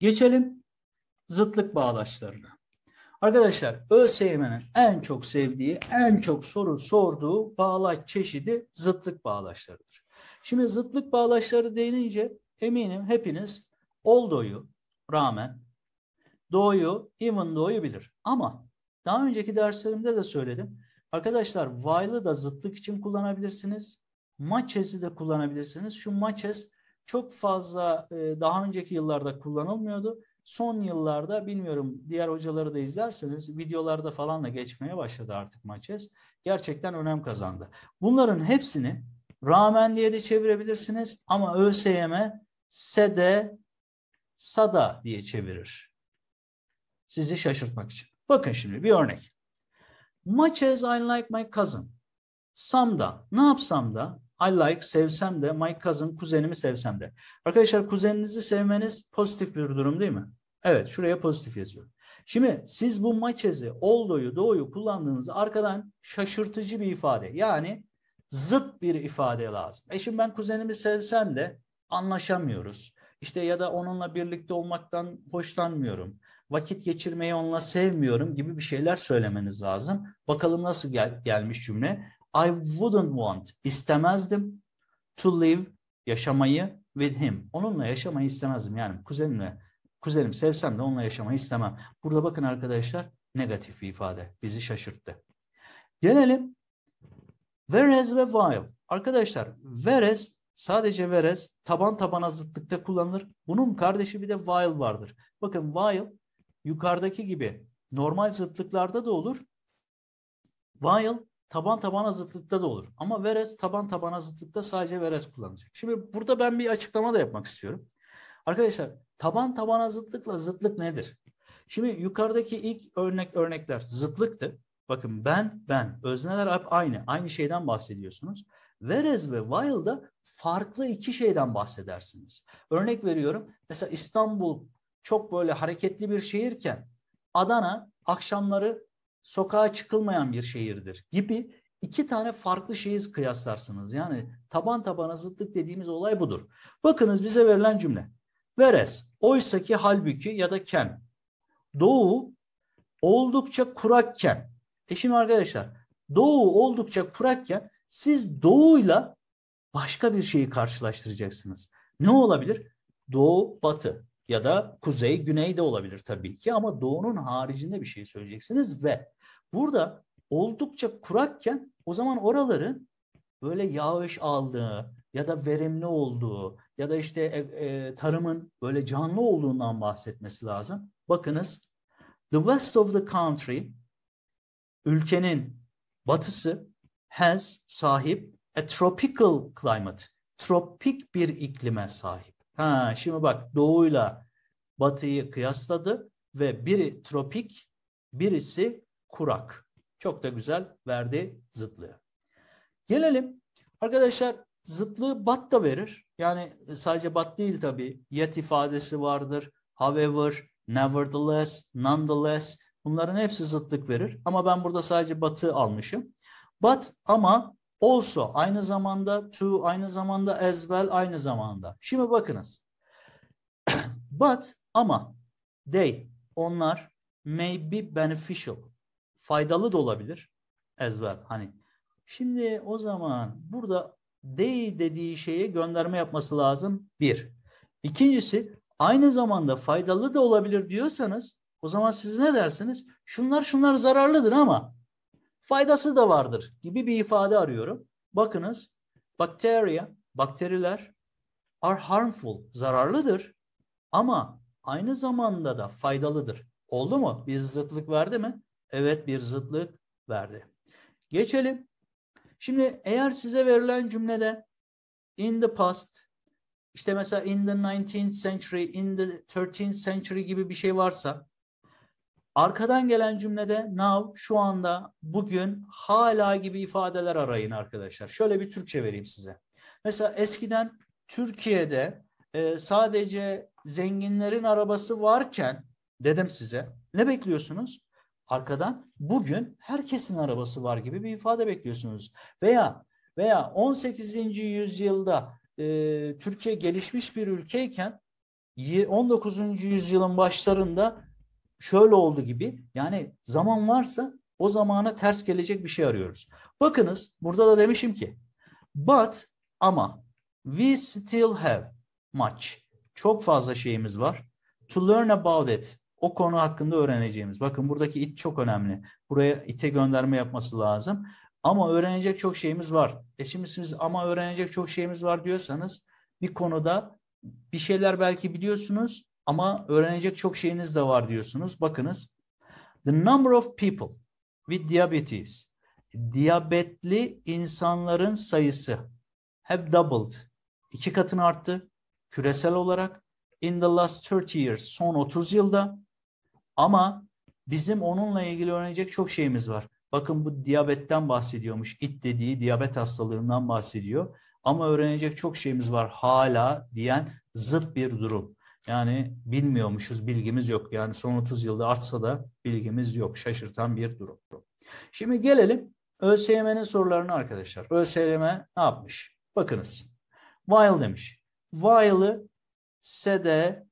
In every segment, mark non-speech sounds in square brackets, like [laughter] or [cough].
Geçelim zıtlık bağlaçlarına. Arkadaşlar ÖSYM'nin en çok sevdiği, en çok soru sorduğu bağlaç çeşidi zıtlık bağlaçlarıdır. Şimdi zıtlık bağlaçları denince eminim hepiniz oldoyu rağmen doğuyu, even doğuyu bilir. Ama daha önceki derslerimde de söyledim. Arkadaşlar while'ı da zıtlık için kullanabilirsiniz. Matches'i de kullanabilirsiniz. Şu matches çok fazla e, daha önceki yıllarda kullanılmıyordu. Son yıllarda bilmiyorum diğer hocaları da izlerseniz videolarda falan da geçmeye başladı artık Maçes. Gerçekten önem kazandı. Bunların hepsini rağmen diye de çevirebilirsiniz ama ÖSYM e, SEDE SADA diye çevirir. Sizi şaşırtmak için. Bakın şimdi bir örnek. Much I like my cousin. Sam'da ne yapsam da I like sevsem de my cousin kuzenimi sevsem de. Arkadaşlar kuzeninizi sevmeniz pozitif bir durum değil mi? Evet şuraya pozitif yazıyorum. Şimdi siz bu maçezi, oldoyu, doğuyu kullandığınız arkadan şaşırtıcı bir ifade yani zıt bir ifade lazım. E şimdi ben kuzenimi sevsem de anlaşamıyoruz. İşte ya da onunla birlikte olmaktan hoşlanmıyorum. Vakit geçirmeyi onunla sevmiyorum gibi bir şeyler söylemeniz lazım. Bakalım nasıl gel gelmiş cümle. I wouldn't want, istemezdim to live, yaşamayı with him. Onunla yaşamayı istemezdim. Yani kuzenimle, kuzenim sevsem de onunla yaşamayı istemem. Burada bakın arkadaşlar negatif bir ifade. Bizi şaşırttı. Gelelim whereas ve while. Arkadaşlar whereas sadece whereas taban tabana zıtlıkta kullanılır. Bunun kardeşi bir de while vardır. Bakın while yukarıdaki gibi normal zıtlıklarda da olur. While taban tabana zıtlıkta da olur. Ama Veres taban tabana zıtlıkta sadece Veres kullanacak. Şimdi burada ben bir açıklama da yapmak istiyorum. Arkadaşlar taban tabana zıtlıkla zıtlık nedir? Şimdi yukarıdaki ilk örnek örnekler zıtlıktı. Bakın ben, ben. Özneler hep aynı. Aynı şeyden bahsediyorsunuz. Verez ve Wile'da farklı iki şeyden bahsedersiniz. Örnek veriyorum. Mesela İstanbul çok böyle hareketli bir şehirken Adana akşamları sokağa çıkılmayan bir şehirdir gibi iki tane farklı şeyi kıyaslarsınız. Yani taban tabana zıtlık dediğimiz olay budur. Bakınız bize verilen cümle. Veres, oysaki halbuki ya da ken. Doğu oldukça kurakken. E şimdi arkadaşlar doğu oldukça kurakken siz doğuyla başka bir şeyi karşılaştıracaksınız. Ne olabilir? Doğu, batı ya da kuzey, güney de olabilir tabii ki ama doğunun haricinde bir şey söyleyeceksiniz ve burada oldukça kurakken o zaman oraların böyle yağış aldığı ya da verimli olduğu ya da işte e, e, tarımın böyle canlı olduğundan bahsetmesi lazım. Bakınız The west of the country ülkenin batısı has sahip a tropical climate. Tropik bir iklime sahip. Ha şimdi bak doğuyla batıyı kıyasladı ve biri tropik, birisi kurak. Çok da güzel verdi zıtlığı. Gelelim arkadaşlar zıtlığı bat da verir. Yani e, sadece bat değil tabii. Yet ifadesi vardır. However, nevertheless, nonetheless bunların hepsi zıtlık verir. Ama ben burada sadece batı almışım. But ama Also aynı zamanda to aynı zamanda as well aynı zamanda. Şimdi bakınız. [clears throat] But ama they onlar may be beneficial. Faydalı da olabilir as well. Hani şimdi o zaman burada they dediği şeye gönderme yapması lazım. Bir. İkincisi aynı zamanda faydalı da olabilir diyorsanız o zaman siz ne dersiniz? Şunlar şunlar zararlıdır ama faydası da vardır gibi bir ifade arıyorum. Bakınız bakteriya, bakteriler are harmful, zararlıdır ama aynı zamanda da faydalıdır. Oldu mu? Bir zıtlık verdi mi? Evet bir zıtlık verdi. Geçelim. Şimdi eğer size verilen cümlede in the past, işte mesela in the 19th century, in the 13th century gibi bir şey varsa Arkadan gelen cümlede now, şu anda, bugün, hala gibi ifadeler arayın arkadaşlar. Şöyle bir Türkçe vereyim size. Mesela eskiden Türkiye'de e, sadece zenginlerin arabası varken dedim size ne bekliyorsunuz? Arkadan bugün herkesin arabası var gibi bir ifade bekliyorsunuz. Veya veya 18. yüzyılda e, Türkiye gelişmiş bir ülkeyken 19. yüzyılın başlarında şöyle oldu gibi yani zaman varsa o zamana ters gelecek bir şey arıyoruz. Bakınız burada da demişim ki but ama we still have much. Çok fazla şeyimiz var. To learn about it. O konu hakkında öğreneceğimiz. Bakın buradaki it çok önemli. Buraya ite gönderme yapması lazım. Ama öğrenecek çok şeyimiz var. E şimdi siz ama öğrenecek çok şeyimiz var diyorsanız bir konuda bir şeyler belki biliyorsunuz ama öğrenecek çok şeyiniz de var diyorsunuz. Bakınız. The number of people with diabetes. Diyabetli insanların sayısı have doubled. İki katını arttı küresel olarak in the last 30 years son 30 yılda ama bizim onunla ilgili öğrenecek çok şeyimiz var. Bakın bu diyabetten bahsediyormuş. it dediği diyabet hastalığından bahsediyor. Ama öğrenecek çok şeyimiz var hala diyen zıt bir durum. Yani bilmiyormuşuz, bilgimiz yok. Yani son 30 yılda artsa da bilgimiz yok. Şaşırtan bir durum. Şimdi gelelim ÖSYM'nin sorularına arkadaşlar. ÖSYM ne yapmış? Bakınız. While demiş. While'ı sede,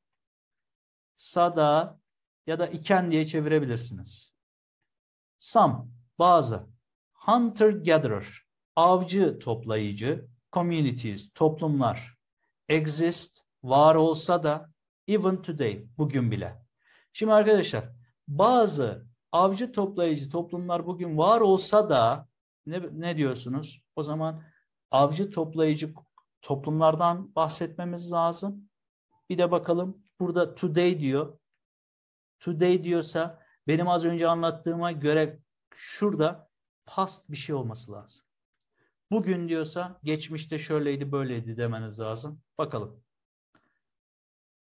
sada ya da iken diye çevirebilirsiniz. Some, bazı. Hunter gatherer, avcı toplayıcı. Communities, toplumlar. Exist, var olsa da Even today, bugün bile. Şimdi arkadaşlar bazı avcı toplayıcı toplumlar bugün var olsa da ne, ne diyorsunuz? O zaman avcı toplayıcı toplumlardan bahsetmemiz lazım. Bir de bakalım burada today diyor. Today diyorsa benim az önce anlattığıma göre şurada past bir şey olması lazım. Bugün diyorsa geçmişte şöyleydi böyleydi demeniz lazım. Bakalım.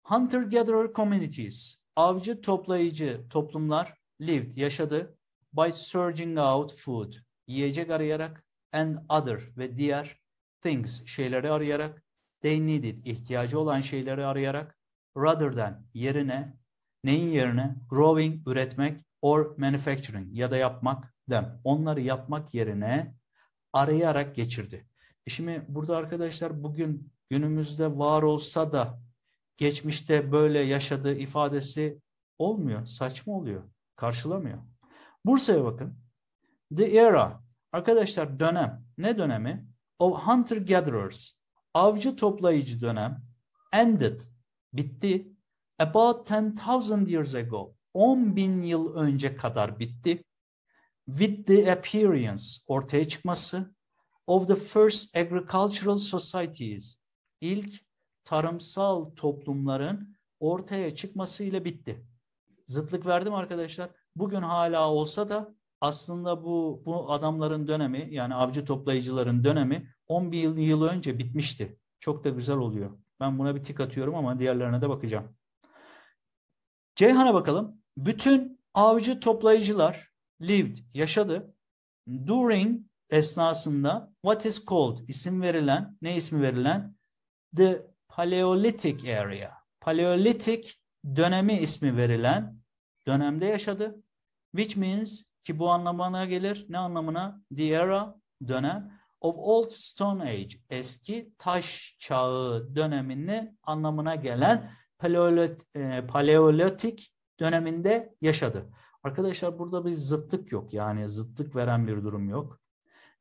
Hunter-gatherer communities, avcı toplayıcı toplumlar lived, yaşadı. By searching out food, yiyecek arayarak and other ve diğer things, şeyleri arayarak. They needed, ihtiyacı olan şeyleri arayarak. Rather than, yerine, neyin yerine? Growing, üretmek or manufacturing ya da yapmak them. Onları yapmak yerine arayarak geçirdi. E şimdi burada arkadaşlar bugün günümüzde var olsa da geçmişte böyle yaşadığı ifadesi olmuyor. Saçma oluyor. Karşılamıyor. Bursa'ya bakın. The era. Arkadaşlar dönem. Ne dönemi? Of hunter gatherers. Avcı toplayıcı dönem. Ended. Bitti. About 10,000 years ago. 10 bin yıl önce kadar bitti. With the appearance. Ortaya çıkması. Of the first agricultural societies. İlk tarımsal toplumların ortaya çıkmasıyla bitti. Zıtlık verdim arkadaşlar. Bugün hala olsa da aslında bu bu adamların dönemi yani avcı toplayıcıların dönemi 11 yıl, yıl önce bitmişti. Çok da güzel oluyor. Ben buna bir tik atıyorum ama diğerlerine de bakacağım. Ceyhan'a bakalım. Bütün avcı toplayıcılar lived, yaşadı. During esnasında what is called isim verilen, ne ismi verilen the Paleolitik area. Paleolitik dönemi ismi verilen dönemde yaşadı. Which means ki bu anlamına gelir. Ne anlamına? The era dönem of Old Stone Age eski taş çağı döneminin anlamına gelen paleolit, e, paleolitik döneminde yaşadı. Arkadaşlar burada bir zıtlık yok yani zıtlık veren bir durum yok.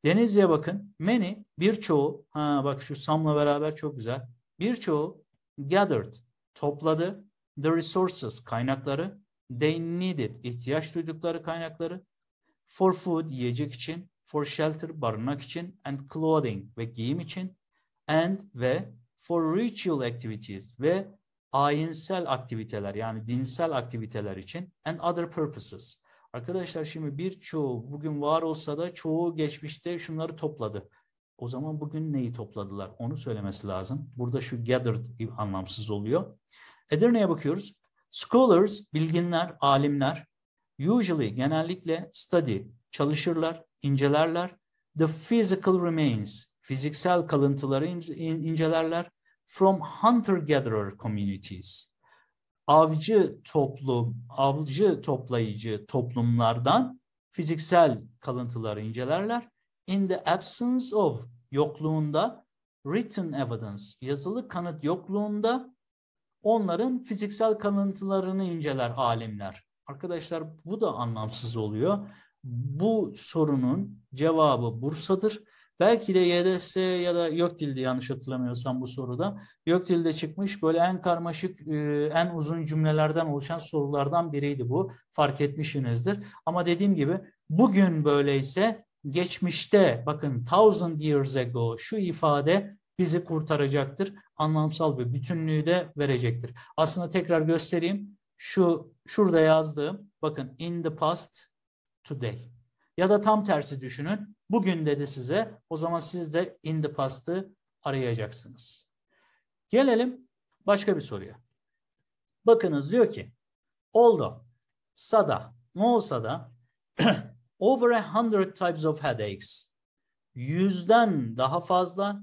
Denizli'ye bakın. Many birçoğu ha bak şu Sam'la beraber çok güzel. Birçoğu gathered, topladı the resources, kaynakları, they needed, ihtiyaç duydukları kaynakları, for food, yiyecek için, for shelter, barınak için, and clothing ve giyim için, and ve for ritual activities ve ayinsel aktiviteler yani dinsel aktiviteler için and other purposes. Arkadaşlar şimdi birçoğu bugün var olsa da çoğu geçmişte şunları topladı. O zaman bugün neyi topladılar? Onu söylemesi lazım. Burada şu gathered anlamsız oluyor. Edirne'ye bakıyoruz. Scholars, bilginler, alimler usually genellikle study, çalışırlar, incelerler. The physical remains, fiziksel kalıntıları incelerler. From hunter-gatherer communities, avcı toplum, avcı toplayıcı toplumlardan fiziksel kalıntıları incelerler in the absence of yokluğunda written evidence yazılı kanıt yokluğunda onların fiziksel kanıtlarını inceler alimler. Arkadaşlar bu da anlamsız oluyor. Bu sorunun cevabı Bursa'dır. Belki de YDS ya da yok YÖKDİL'de yanlış hatırlamıyorsam bu soruda. yok YÖKDİL'de çıkmış böyle en karmaşık, e, en uzun cümlelerden oluşan sorulardan biriydi bu. Fark etmişsinizdir. Ama dediğim gibi bugün böyleyse geçmişte bakın thousand years ago şu ifade bizi kurtaracaktır. Anlamsal bir bütünlüğü de verecektir. Aslında tekrar göstereyim. Şu şurada yazdığım bakın in the past today. Ya da tam tersi düşünün. Bugün dedi size. O zaman siz de in the past'ı arayacaksınız. Gelelim başka bir soruya. Bakınız diyor ki oldu. Sada ne olsa da [clears throat] over a hundred types of headaches. Yüzden daha fazla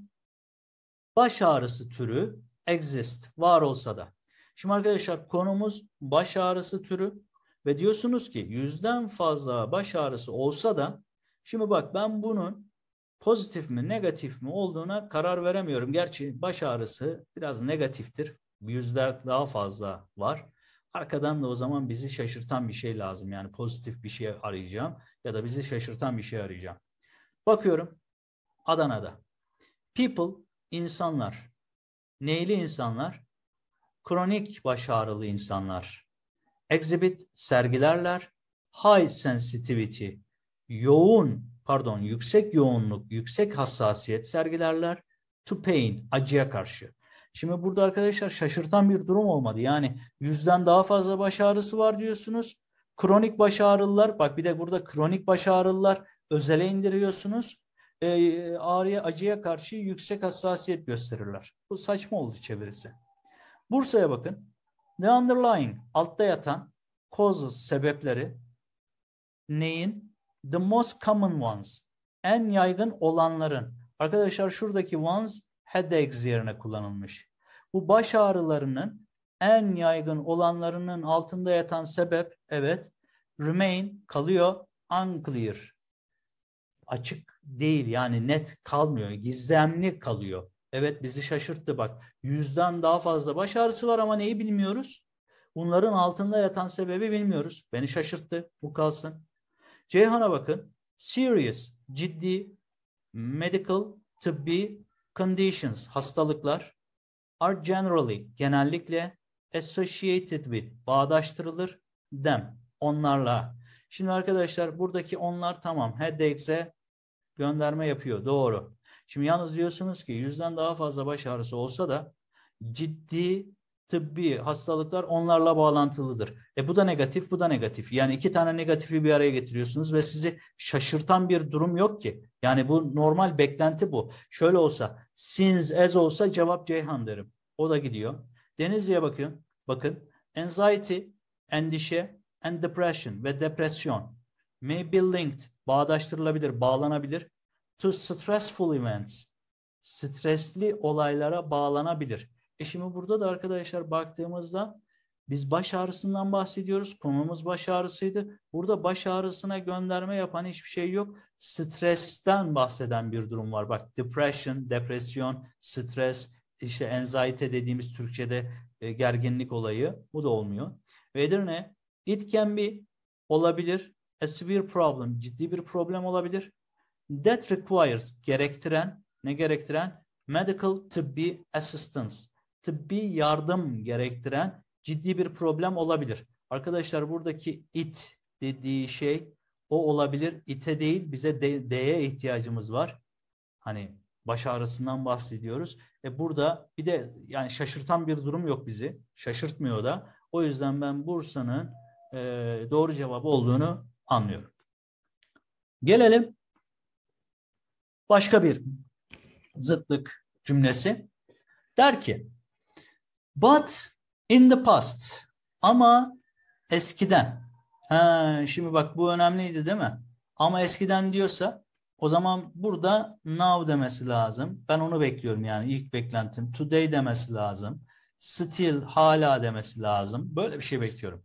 baş ağrısı türü exist, var olsa da. Şimdi arkadaşlar konumuz baş ağrısı türü ve diyorsunuz ki yüzden fazla baş ağrısı olsa da şimdi bak ben bunun pozitif mi negatif mi olduğuna karar veremiyorum. Gerçi baş ağrısı biraz negatiftir. Yüzler daha fazla var. Arkadan da o zaman bizi şaşırtan bir şey lazım. Yani pozitif bir şey arayacağım ya da bizi şaşırtan bir şey arayacağım. Bakıyorum Adana'da. People, insanlar. Neyli insanlar? Kronik baş ağrılı insanlar. Exhibit, sergilerler. High sensitivity, yoğun, pardon yüksek yoğunluk, yüksek hassasiyet sergilerler. To pain, acıya karşı. Şimdi burada arkadaşlar şaşırtan bir durum olmadı. Yani yüzden daha fazla baş ağrısı var diyorsunuz. Kronik baş ağrılılar, bak bir de burada kronik baş ağrılılar özele indiriyorsunuz. E, ağrıya acıya karşı yüksek hassasiyet gösterirler. Bu saçma oldu çevirisi. Bursa'ya bakın. The underlying altta yatan causes sebepleri neyin? The most common ones. En yaygın olanların. Arkadaşlar şuradaki ones headaches yerine kullanılmış. Bu baş ağrılarının en yaygın olanlarının altında yatan sebep evet remain kalıyor unclear. Açık değil yani net kalmıyor. Gizemli kalıyor. Evet bizi şaşırttı bak. Yüzden daha fazla baş ağrısı var ama neyi bilmiyoruz? Bunların altında yatan sebebi bilmiyoruz. Beni şaşırttı. Bu kalsın. Ceyhan'a bakın. Serious, ciddi, medical, tıbbi conditions, hastalıklar are generally, genellikle associated with bağdaştırılır them onlarla. Şimdi arkadaşlar buradaki onlar tamam headaches'e gönderme yapıyor doğru. Şimdi yalnız diyorsunuz ki yüzden daha fazla baş ağrısı olsa da ciddi tıbbi hastalıklar onlarla bağlantılıdır. E bu da negatif, bu da negatif. Yani iki tane negatifi bir araya getiriyorsunuz ve sizi şaşırtan bir durum yok ki. Yani bu normal beklenti bu. Şöyle olsa, since as olsa cevap Ceyhan derim. O da gidiyor. Denizli'ye bakın. Bakın anxiety, endişe and depression ve depresyon may be linked, bağdaştırılabilir, bağlanabilir to stressful events, stresli olaylara bağlanabilir. E şimdi burada da arkadaşlar baktığımızda biz baş ağrısından bahsediyoruz. Konumuz baş ağrısıydı. Burada baş ağrısına gönderme yapan hiçbir şey yok. Stresten bahseden bir durum var. Bak depression, depresyon, stres, işte anxiety dediğimiz Türkçe'de e, gerginlik olayı. Bu da olmuyor. Whether ne? It can be olabilir. A severe problem. Ciddi bir problem olabilir. That requires gerektiren ne gerektiren? Medical tıbbi assistance. Tıbbi yardım gerektiren ciddi bir problem olabilir. Arkadaşlar buradaki it dediği şey o olabilir. Ite değil bize deye ihtiyacımız var. Hani baş ağrısından bahsediyoruz. E burada bir de yani şaşırtan bir durum yok bizi. Şaşırtmıyor da. O yüzden ben Bursa'nın e, doğru cevabı olduğunu anlıyorum. Gelelim başka bir zıtlık cümlesi. Der ki But in the past ama eskiden. Ha, şimdi bak bu önemliydi değil mi? Ama eskiden diyorsa o zaman burada now demesi lazım. Ben onu bekliyorum yani ilk beklentim. Today demesi lazım. Still hala demesi lazım. Böyle bir şey bekliyorum.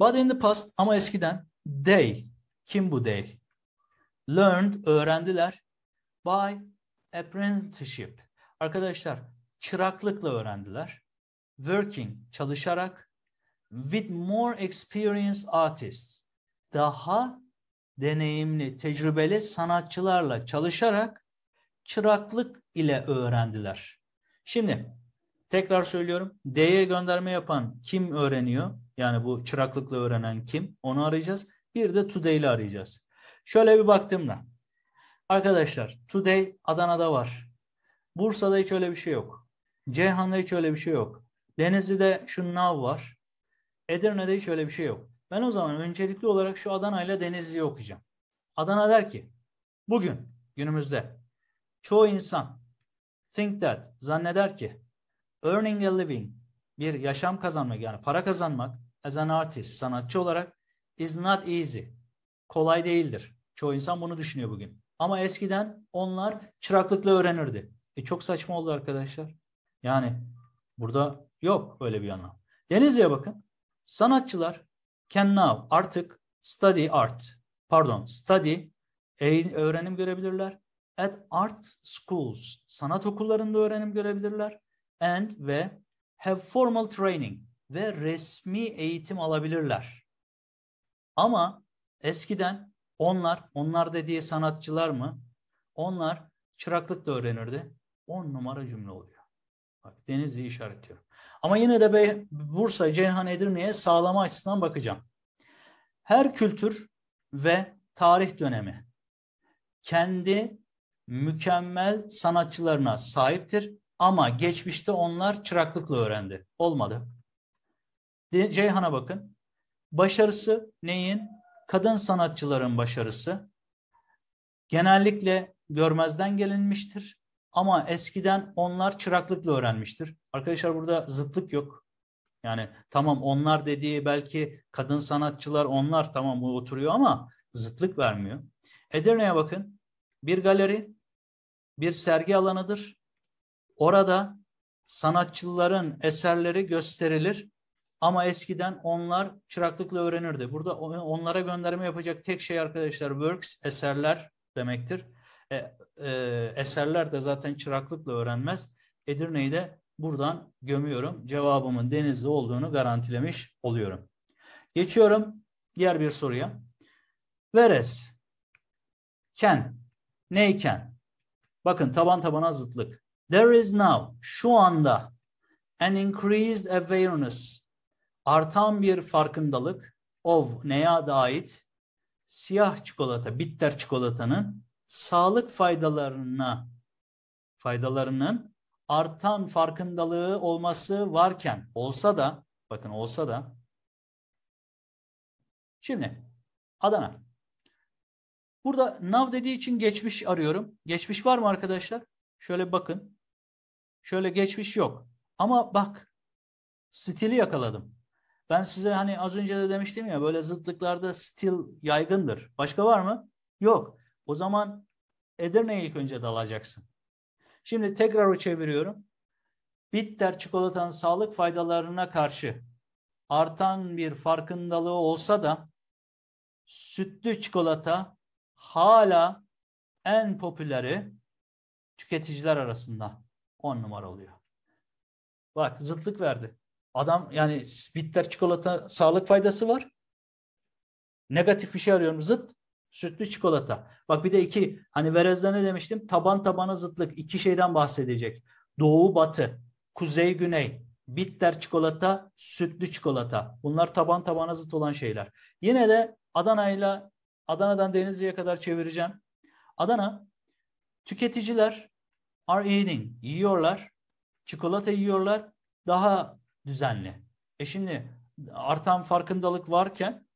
But in the past ama eskiden they kim bu they? Learned öğrendiler by apprenticeship. Arkadaşlar çıraklıkla öğrendiler. Working çalışarak with more experienced artists daha deneyimli, tecrübeli sanatçılarla çalışarak çıraklık ile öğrendiler. Şimdi tekrar söylüyorum. D'ye gönderme yapan kim öğreniyor? Yani bu çıraklıkla öğrenen kim? Onu arayacağız. Bir de today ile arayacağız. Şöyle bir baktığımda. Arkadaşlar today Adana'da var. Bursa'da hiç öyle bir şey yok. Ceyhan'da hiç öyle bir şey yok. Denizli'de şu nav var. Edirne'de hiç öyle bir şey yok. Ben o zaman öncelikli olarak şu Adana ile Denizli'yi okuyacağım. Adana der ki bugün günümüzde çoğu insan think that zanneder ki earning a living bir yaşam kazanmak yani para kazanmak as an artist sanatçı olarak is not easy kolay değildir. Çoğu insan bunu düşünüyor bugün. Ama eskiden onlar çıraklıkla öğrenirdi. E çok saçma oldu arkadaşlar. Yani burada yok öyle bir anlam. Denizli'ye bakın. Sanatçılar can now artık study art. Pardon, study e, öğrenim görebilirler. At art schools, sanat okullarında öğrenim görebilirler. And ve have formal training ve resmi eğitim alabilirler. Ama eskiden onlar, onlar dediği sanatçılar mı? Onlar çıraklık da öğrenirdi. On numara cümle oluyor. Bak Denizli'yi işaretliyorum. Ama yine de Bursa, Ceyhan, Edirne'ye sağlama açısından bakacağım. Her kültür ve tarih dönemi kendi mükemmel sanatçılarına sahiptir ama geçmişte onlar çıraklıkla öğrendi. Olmadı. Ceyhan'a bakın. Başarısı neyin? Kadın sanatçıların başarısı genellikle görmezden gelinmiştir. Ama eskiden onlar çıraklıkla öğrenmiştir. Arkadaşlar burada zıtlık yok. Yani tamam onlar dediği belki kadın sanatçılar onlar tamam bu oturuyor ama zıtlık vermiyor. Edirne'ye bakın. Bir galeri, bir sergi alanıdır. Orada sanatçıların eserleri gösterilir. Ama eskiden onlar çıraklıkla öğrenirdi. Burada onlara gönderme yapacak tek şey arkadaşlar works, eserler demektir. E, e, eserler de zaten çıraklıkla öğrenmez. Edirne'yi de buradan gömüyorum. Cevabımın Denizli olduğunu garantilemiş oluyorum. Geçiyorum diğer bir soruya. Veres, ken, neyken? Bakın taban tabana zıtlık. There is now, şu anda an increased awareness, artan bir farkındalık of neye ait? Siyah çikolata, bitter çikolatanın sağlık faydalarına faydalarının artan farkındalığı olması varken olsa da bakın olsa da şimdi Adana Burada nav dediği için geçmiş arıyorum. Geçmiş var mı arkadaşlar? Şöyle bakın. Şöyle geçmiş yok. Ama bak stili yakaladım. Ben size hani az önce de demiştim ya böyle zıtlıklarda stil yaygındır. Başka var mı? Yok. O zaman Edirne'ye ilk önce dalacaksın. Şimdi tekrar o çeviriyorum. Bitter çikolatanın sağlık faydalarına karşı artan bir farkındalığı olsa da sütlü çikolata hala en popüleri tüketiciler arasında on numara oluyor. Bak zıtlık verdi. Adam yani bitter çikolata sağlık faydası var. Negatif bir şey arıyorum zıt. Sütlü çikolata. Bak bir de iki hani Verez'de ne demiştim? Taban tabana zıtlık. iki şeyden bahsedecek. Doğu batı, kuzey güney, bitter çikolata, sütlü çikolata. Bunlar taban tabana zıt olan şeyler. Yine de Adana'yla Adana'dan Denizli'ye kadar çevireceğim. Adana tüketiciler are eating, yiyorlar. Çikolata yiyorlar. Daha düzenli. E şimdi artan farkındalık varken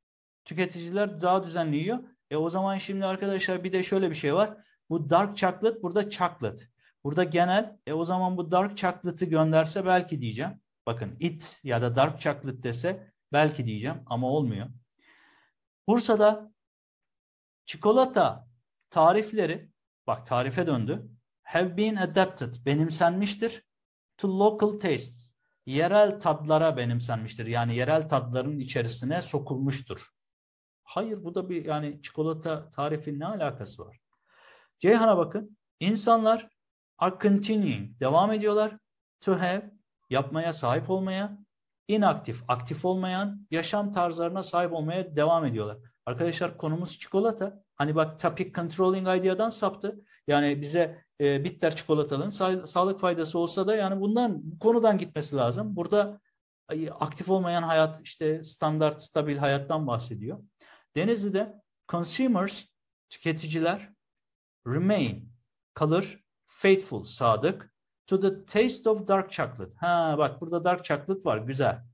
tüketiciler daha düzenli yiyor. E o zaman şimdi arkadaşlar bir de şöyle bir şey var. Bu dark chocolate burada chocolate. Burada genel. E o zaman bu dark chocolate'ı gönderse belki diyeceğim. Bakın it ya da dark chocolate dese belki diyeceğim ama olmuyor. Bursa'da çikolata tarifleri bak tarife döndü. Have been adapted benimsenmiştir to local tastes. Yerel tadlara benimsenmiştir. Yani yerel tatların içerisine sokulmuştur. Hayır bu da bir yani çikolata tarifinin ne alakası var? Ceyhan'a bakın. İnsanlar are continuing, devam ediyorlar to have, yapmaya, sahip olmaya, inaktif, aktif olmayan yaşam tarzlarına sahip olmaya devam ediyorlar. Arkadaşlar konumuz çikolata. Hani bak topic controlling ideadan saptı. Yani bize e, bitter çikolatalığın sa sağlık faydası olsa da yani bundan bu konudan gitmesi lazım. Burada aktif olmayan hayat işte standart stabil hayattan bahsediyor. Denizli'de consumers, tüketiciler remain, kalır, faithful, sadık to the taste of dark chocolate. Ha bak burada dark chocolate var, güzel.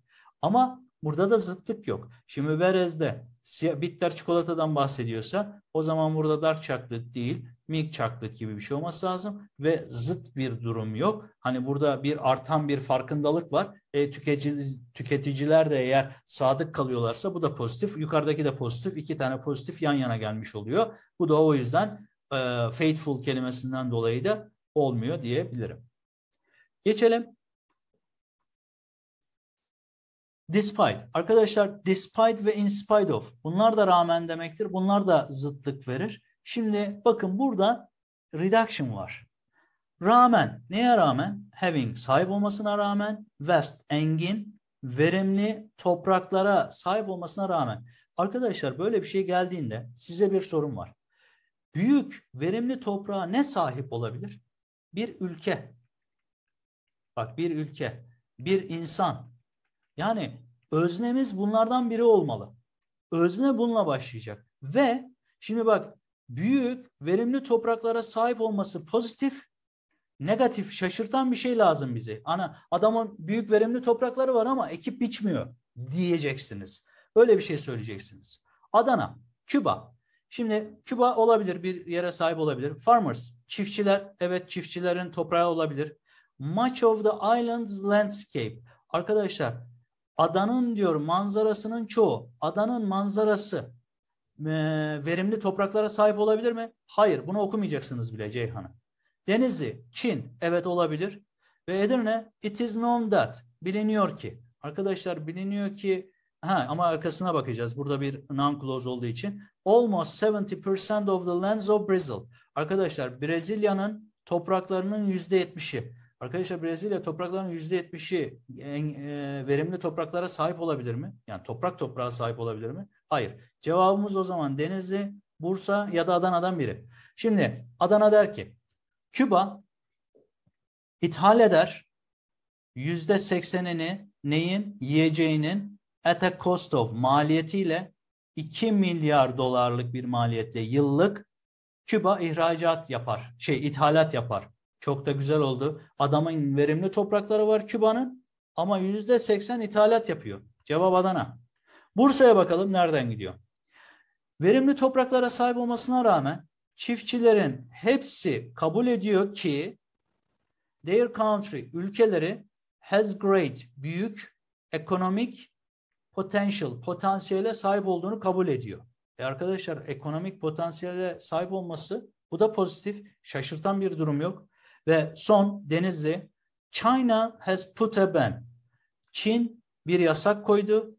Ama burada da zıtlık yok. Şimdi Verez'de siyah, bitter çikolatadan bahsediyorsa o zaman burada dark chocolate değil milk chocolate gibi bir şey olması lazım ve zıt bir durum yok. Hani burada bir artan bir farkındalık var. E, tüketici, tüketiciler de eğer sadık kalıyorlarsa bu da pozitif. Yukarıdaki de pozitif. İki tane pozitif yan yana gelmiş oluyor. Bu da o yüzden e, faithful kelimesinden dolayı da olmuyor diyebilirim. Geçelim Despite. Arkadaşlar despite ve in spite of. Bunlar da rağmen demektir. Bunlar da zıtlık verir. Şimdi bakın burada reduction var. Rağmen. Neye rağmen? Having sahip olmasına rağmen. vast engin, verimli topraklara sahip olmasına rağmen. Arkadaşlar böyle bir şey geldiğinde size bir sorun var. Büyük verimli toprağa ne sahip olabilir? Bir ülke. Bak bir ülke, bir insan, yani öznemiz bunlardan biri olmalı. Özne bununla başlayacak. Ve şimdi bak büyük verimli topraklara sahip olması pozitif, negatif şaşırtan bir şey lazım bize. Ana adamın büyük verimli toprakları var ama ekip biçmiyor diyeceksiniz. Böyle bir şey söyleyeceksiniz. Adana, Küba. Şimdi Küba olabilir bir yere sahip olabilir. Farmers, çiftçiler. Evet çiftçilerin toprağı olabilir. Much of the island's landscape. Arkadaşlar adanın diyor manzarasının çoğu, adanın manzarası e, verimli topraklara sahip olabilir mi? Hayır, bunu okumayacaksınız bile Ceyhan'ı. Denizi Çin, evet olabilir. Ve Edirne, it is known that, biliniyor ki. Arkadaşlar biliniyor ki, ha, ama arkasına bakacağız. Burada bir non-close olduğu için. Almost 70% of the lands of Brazil. Arkadaşlar Brezilya'nın topraklarının %70'i. Arkadaşlar Brezilya toprakların yüzde e, verimli topraklara sahip olabilir mi? Yani toprak toprağa sahip olabilir mi? Hayır. Cevabımız o zaman Denizli, Bursa ya da Adana'dan biri. Şimdi Adana der ki Küba ithal eder yüzde seksenini neyin yiyeceğinin at a cost of maliyetiyle 2 milyar dolarlık bir maliyetle yıllık Küba ihracat yapar. Şey ithalat yapar. Çok da güzel oldu. Adamın verimli toprakları var Küba'nın ama yüzde seksen ithalat yapıyor. Cevap Adana. Bursa'ya bakalım nereden gidiyor. Verimli topraklara sahip olmasına rağmen çiftçilerin hepsi kabul ediyor ki their country, ülkeleri has great, büyük ekonomik potential, potansiyele sahip olduğunu kabul ediyor. E arkadaşlar ekonomik potansiyele sahip olması bu da pozitif. Şaşırtan bir durum yok. Ve son denizi, China has put a ban. Çin bir yasak koydu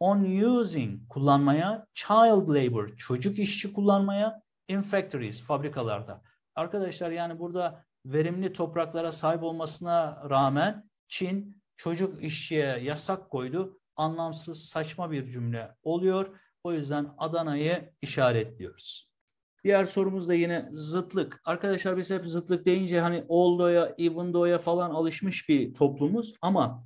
on using kullanmaya, child labor çocuk işçi kullanmaya in factories fabrikalarda. Arkadaşlar yani burada verimli topraklara sahip olmasına rağmen Çin çocuk işçiye yasak koydu. Anlamsız saçma bir cümle oluyor. O yüzden Adana'yı işaretliyoruz. Diğer sorumuz da yine zıtlık. Arkadaşlar biz hep zıtlık deyince hani although even thought'ya falan alışmış bir toplumuz ama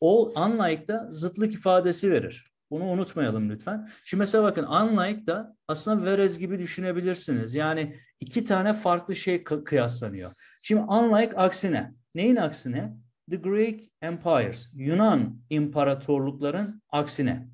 all unlike da zıtlık ifadesi verir. Bunu unutmayalım lütfen. Şimdi mesela bakın unlike da aslında whereas gibi düşünebilirsiniz. Yani iki tane farklı şey kıyaslanıyor. Şimdi unlike aksine. Neyin aksine? The Greek Empires, Yunan imparatorlukların aksine.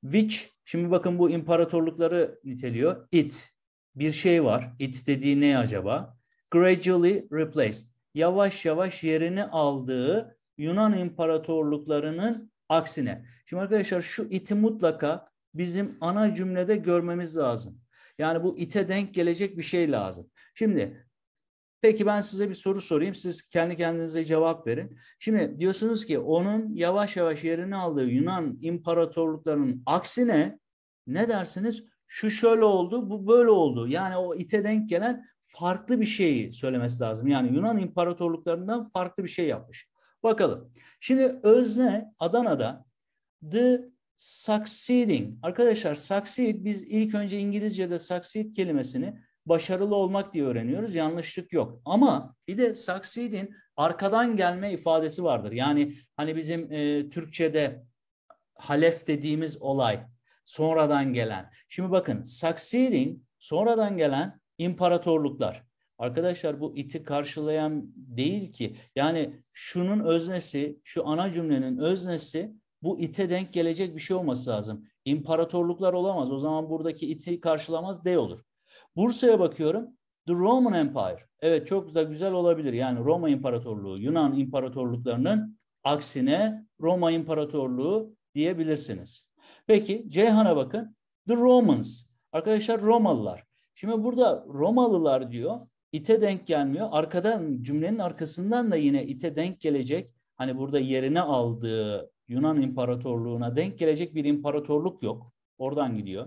Which, şimdi bakın bu imparatorlukları niteliyor. It, bir şey var. It dediği ne acaba? Gradually replaced. Yavaş yavaş yerini aldığı Yunan imparatorluklarının aksine. Şimdi arkadaşlar şu iti mutlaka bizim ana cümlede görmemiz lazım. Yani bu ite denk gelecek bir şey lazım. Şimdi peki ben size bir soru sorayım. Siz kendi kendinize cevap verin. Şimdi diyorsunuz ki onun yavaş yavaş yerini aldığı Yunan imparatorluklarının aksine ne dersiniz? şu şöyle oldu, bu böyle oldu. Yani o ite denk gelen farklı bir şeyi söylemesi lazım. Yani Yunan imparatorluklarından farklı bir şey yapmış. Bakalım. Şimdi özne Adana'da the succeeding. Arkadaşlar succeed biz ilk önce İngilizce'de succeed kelimesini başarılı olmak diye öğreniyoruz. Yanlışlık yok. Ama bir de succeed'in arkadan gelme ifadesi vardır. Yani hani bizim e, Türkçe'de halef dediğimiz olay sonradan gelen. Şimdi bakın succeeding sonradan gelen imparatorluklar. Arkadaşlar bu iti karşılayan değil ki. Yani şunun öznesi, şu ana cümlenin öznesi bu ite denk gelecek bir şey olması lazım. İmparatorluklar olamaz. O zaman buradaki iti karşılamaz D olur. Bursa'ya bakıyorum. The Roman Empire. Evet çok da güzel olabilir. Yani Roma İmparatorluğu, Yunan İmparatorluklarının aksine Roma İmparatorluğu diyebilirsiniz. Peki Ceyhan'a bakın. The Romans. Arkadaşlar Romalılar. Şimdi burada Romalılar diyor. İte denk gelmiyor. Arkadan cümlenin arkasından da yine ite denk gelecek. Hani burada yerine aldığı Yunan İmparatorluğu'na denk gelecek bir imparatorluk yok. Oradan gidiyor.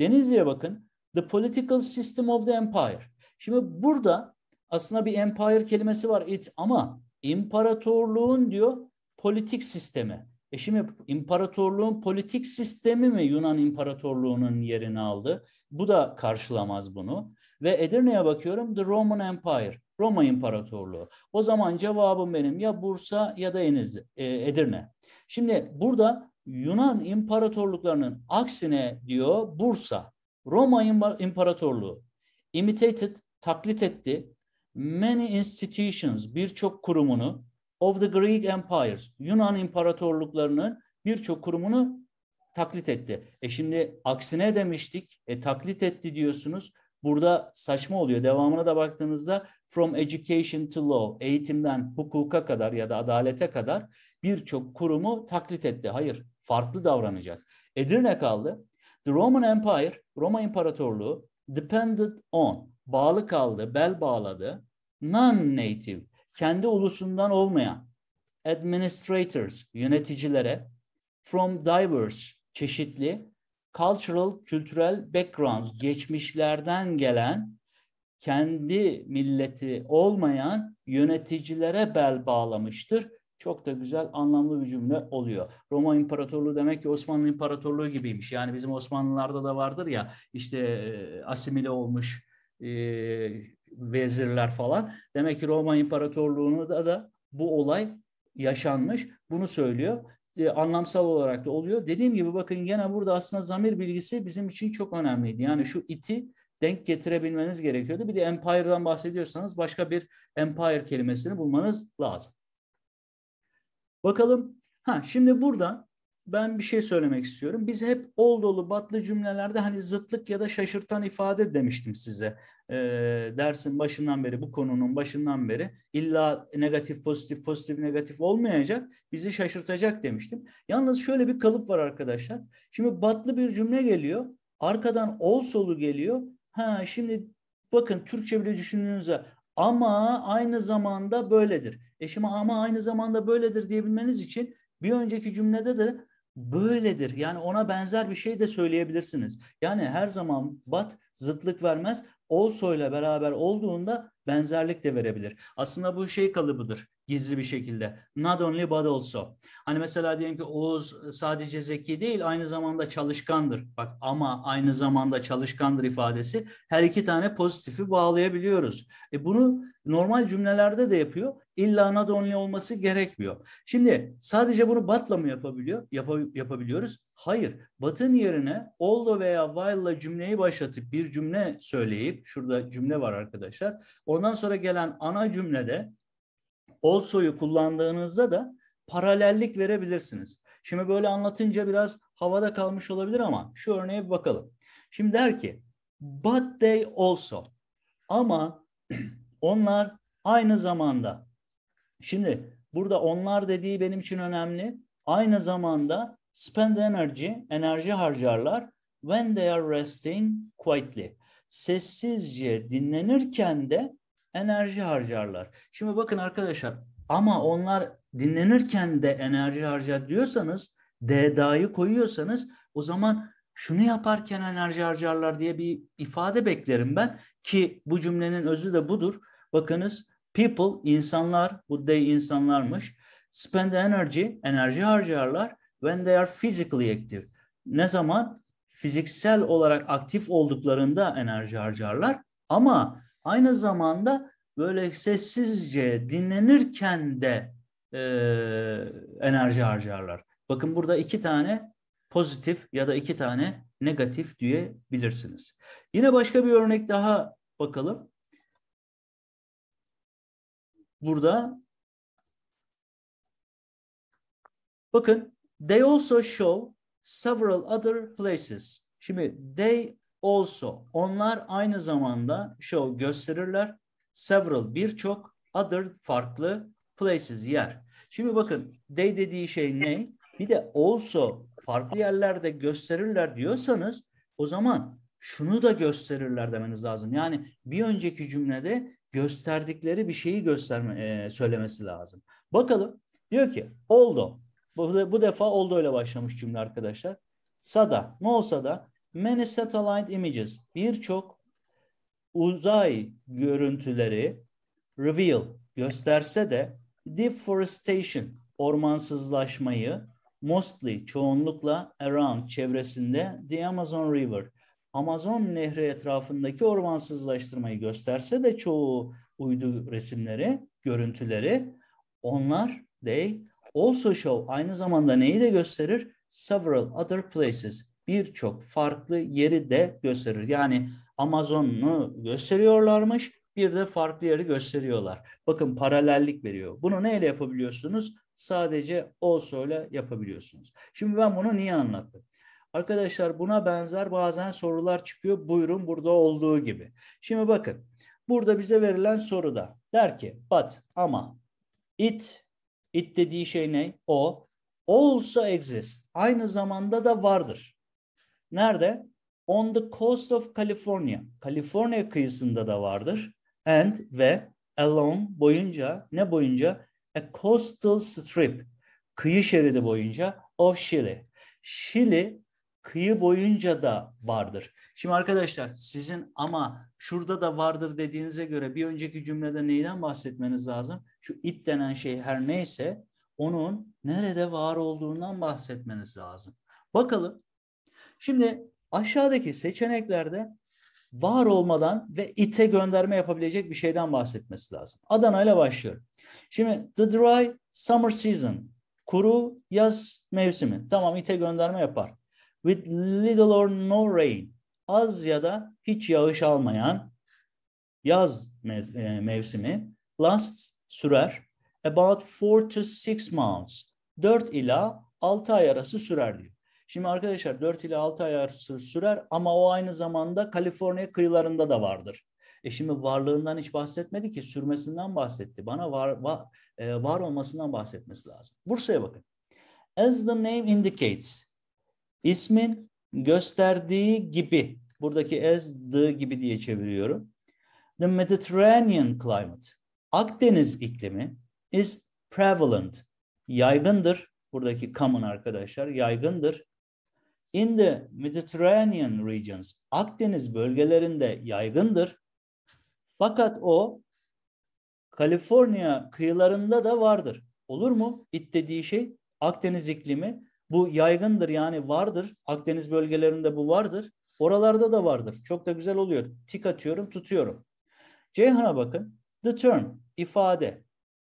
Denizli'ye bakın. The political system of the empire. Şimdi burada aslında bir empire kelimesi var it ama imparatorluğun diyor politik sistemi. E şimdi imparatorluğun politik sistemi mi Yunan İmparatorluğu'nun yerini aldı? Bu da karşılamaz bunu. Ve Edirne'ye bakıyorum The Roman Empire, Roma İmparatorluğu. O zaman cevabım benim ya Bursa ya da Eniz, e, Edirne. Şimdi burada Yunan imparatorluklarının aksine diyor Bursa, Roma İmparatorluğu. Imitated, taklit etti. Many institutions, birçok kurumunu of the Greek Empires, Yunan imparatorluklarının birçok kurumunu taklit etti. E şimdi aksine demiştik, e, taklit etti diyorsunuz. Burada saçma oluyor. Devamına da baktığınızda from education to law, eğitimden hukuka kadar ya da adalete kadar birçok kurumu taklit etti. Hayır, farklı davranacak. Edirne kaldı. The Roman Empire, Roma İmparatorluğu depended on, bağlı kaldı, bel bağladı. Non-native, kendi ulusundan olmayan administrators, yöneticilere from diverse, çeşitli cultural, kültürel backgrounds, geçmişlerden gelen kendi milleti olmayan yöneticilere bel bağlamıştır. Çok da güzel anlamlı bir cümle oluyor. Roma İmparatorluğu demek ki Osmanlı İmparatorluğu gibiymiş. Yani bizim Osmanlılarda da vardır ya işte e, asimile olmuş, e, vezirler falan. Demek ki Roma İmparatorluğu'nda da bu olay yaşanmış. Bunu söylüyor. E, anlamsal olarak da oluyor. Dediğim gibi bakın gene burada aslında zamir bilgisi bizim için çok önemliydi. Yani şu iti denk getirebilmeniz gerekiyordu. Bir de empire'dan bahsediyorsanız başka bir empire kelimesini bulmanız lazım. Bakalım. Ha şimdi burada ben bir şey söylemek istiyorum. Biz hep ol dolu batlı cümlelerde hani zıtlık ya da şaşırtan ifade demiştim size. E, dersin başından beri, bu konunun başından beri illa negatif pozitif, pozitif negatif olmayacak, bizi şaşırtacak demiştim. Yalnız şöyle bir kalıp var arkadaşlar. Şimdi batlı bir cümle geliyor, arkadan ol solu geliyor. Ha şimdi bakın Türkçe bile düşündüğünüzde ama aynı zamanda böyledir. E şimdi ama aynı zamanda böyledir diyebilmeniz için bir önceki cümlede de böyledir. Yani ona benzer bir şey de söyleyebilirsiniz. Yani her zaman bat zıtlık vermez. Olso ile beraber olduğunda benzerlik de verebilir. Aslında bu şey kalıbıdır gizli bir şekilde. Not only but also. Hani mesela diyelim ki Oğuz sadece zeki değil aynı zamanda çalışkandır. Bak ama aynı zamanda çalışkandır ifadesi her iki tane pozitifi bağlayabiliyoruz. E bunu normal cümlelerde de yapıyor. İlla not only olması gerekmiyor. Şimdi sadece bunu but'la mı yapabiliyor? Yap- yapabiliyoruz. Hayır. But'ın yerine although veya while'la cümleyi başlatıp bir cümle söyleyip şurada cümle var arkadaşlar. O Ondan sonra gelen ana cümlede also'yu kullandığınızda da paralellik verebilirsiniz. Şimdi böyle anlatınca biraz havada kalmış olabilir ama şu örneğe bir bakalım. Şimdi der ki but they also ama [clears throat] onlar aynı zamanda. Şimdi burada onlar dediği benim için önemli. Aynı zamanda spend energy, enerji harcarlar when they are resting quietly. Sessizce dinlenirken de enerji harcarlar. Şimdi bakın arkadaşlar ama onlar dinlenirken de enerji harcar diyorsanız DDA'yı koyuyorsanız o zaman şunu yaparken enerji harcarlar diye bir ifade beklerim ben ki bu cümlenin özü de budur. Bakınız people insanlar bu they insanlarmış. Spend energy enerji harcarlar when they are physically active. Ne zaman fiziksel olarak aktif olduklarında enerji harcarlar ama Aynı zamanda böyle sessizce dinlenirken de e, enerji harcarlar. Bakın burada iki tane pozitif ya da iki tane negatif diyebilirsiniz. Yine başka bir örnek daha bakalım. Burada bakın they also show several other places. Şimdi they also onlar aynı zamanda show gösterirler several birçok other farklı places yer. Şimdi bakın they dediği şey ne? Bir de also farklı yerlerde gösterirler diyorsanız o zaman şunu da gösterirler demeniz lazım. Yani bir önceki cümlede gösterdikleri bir şeyi gösterme e, söylemesi lazım. Bakalım diyor ki oldu. Bu, bu defa oldu öyle başlamış cümle arkadaşlar. Sada ne olsa da Many satellite images. Birçok uzay görüntüleri reveal gösterse de deforestation ormansızlaşmayı mostly çoğunlukla around çevresinde the Amazon River Amazon Nehri etrafındaki ormansızlaştırmayı gösterse de çoğu uydu resimleri, görüntüleri onlar they also show aynı zamanda neyi de gösterir? Several other places birçok farklı yeri de gösterir. Yani Amazon'u gösteriyorlarmış bir de farklı yeri gösteriyorlar. Bakın paralellik veriyor. Bunu neyle yapabiliyorsunuz? Sadece also ile yapabiliyorsunuz. Şimdi ben bunu niye anlattım? Arkadaşlar buna benzer bazen sorular çıkıyor. Buyurun burada olduğu gibi. Şimdi bakın burada bize verilen soruda der ki but ama it it dediği şey ne? O olsa exist. Aynı zamanda da vardır. Nerede? On the coast of California. Kaliforniya kıyısında da vardır. And ve along boyunca ne boyunca? A coastal strip. Kıyı şeridi boyunca of Chile. Chile kıyı boyunca da vardır. Şimdi arkadaşlar sizin ama şurada da vardır dediğinize göre bir önceki cümlede neyden bahsetmeniz lazım? Şu it denen şey her neyse onun nerede var olduğundan bahsetmeniz lazım. Bakalım Şimdi aşağıdaki seçeneklerde var olmadan ve ite gönderme yapabilecek bir şeyden bahsetmesi lazım. Adana ile başlıyorum. Şimdi the dry summer season, kuru yaz mevsimi. Tamam ite gönderme yapar. With little or no rain, az ya da hiç yağış almayan yaz e, mevsimi lasts sürer. About four to six months, 4 ila 6 ay arası sürer diyor. Şimdi arkadaşlar 4 ile 6 ay sürer ama o aynı zamanda Kaliforniya kıyılarında da vardır. E şimdi varlığından hiç bahsetmedi ki sürmesinden bahsetti. Bana var, var, e, var olmasından bahsetmesi lazım. Bursa'ya bakın. As the name indicates. İsmin gösterdiği gibi. Buradaki as the gibi diye çeviriyorum. The Mediterranean climate. Akdeniz iklimi is prevalent. Yaygındır. Buradaki common arkadaşlar yaygındır in the Mediterranean regions, Akdeniz bölgelerinde yaygındır. Fakat o Kaliforniya kıyılarında da vardır. Olur mu? İt dediği şey Akdeniz iklimi. Bu yaygındır yani vardır. Akdeniz bölgelerinde bu vardır. Oralarda da vardır. Çok da güzel oluyor. Tik atıyorum, tutuyorum. Ceyhan'a bakın. The term, ifade,